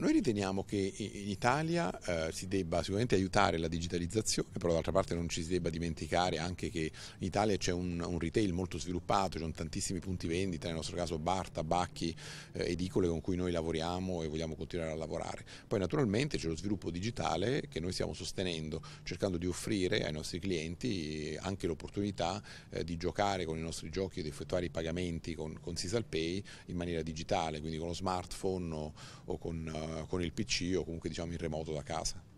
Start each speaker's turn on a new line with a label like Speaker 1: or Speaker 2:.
Speaker 1: Noi riteniamo che in Italia eh, si debba sicuramente aiutare la digitalizzazione, però d'altra parte non ci si debba dimenticare anche che in Italia c'è un, un retail molto sviluppato, ci sono tantissimi punti vendita, nel nostro caso bar, tabacchi, eh, edicole con cui noi lavoriamo e vogliamo continuare a lavorare. Poi naturalmente c'è lo sviluppo digitale che noi stiamo sostenendo, cercando di offrire ai nostri clienti eh, anche l'opportunità eh, di giocare con i nostri giochi e di effettuare i pagamenti con, con Sisal Pay in maniera digitale, quindi con lo smartphone o, o con eh, con il PC o comunque diciamo in remoto da casa.